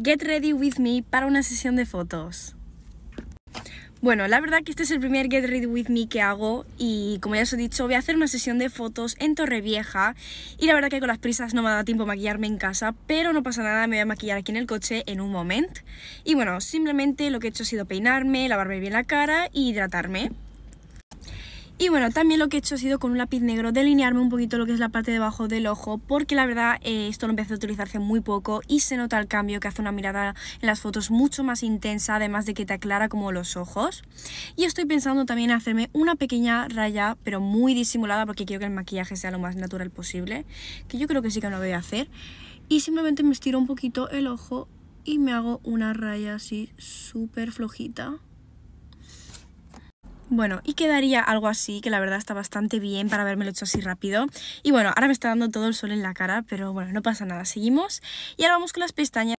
Get Ready With Me para una sesión de fotos. Bueno, la verdad que este es el primer Get Ready With Me que hago y como ya os he dicho, voy a hacer una sesión de fotos en Torrevieja y la verdad que con las prisas no me ha dado tiempo a maquillarme en casa, pero no pasa nada, me voy a maquillar aquí en el coche en un momento. Y bueno, simplemente lo que he hecho ha sido peinarme, lavarme bien la cara y hidratarme. Y bueno, también lo que he hecho ha sido con un lápiz negro delinearme un poquito lo que es la parte de abajo del ojo, porque la verdad eh, esto lo empecé a utilizar hace muy poco y se nota el cambio que hace una mirada en las fotos mucho más intensa, además de que te aclara como los ojos. Y estoy pensando también en hacerme una pequeña raya, pero muy disimulada, porque quiero que el maquillaje sea lo más natural posible, que yo creo que sí que lo voy a hacer. Y simplemente me estiro un poquito el ojo y me hago una raya así súper flojita. Bueno, y quedaría algo así, que la verdad está bastante bien para haberme lo hecho así rápido. Y bueno, ahora me está dando todo el sol en la cara, pero bueno, no pasa nada, seguimos. Y ahora vamos con las pestañas.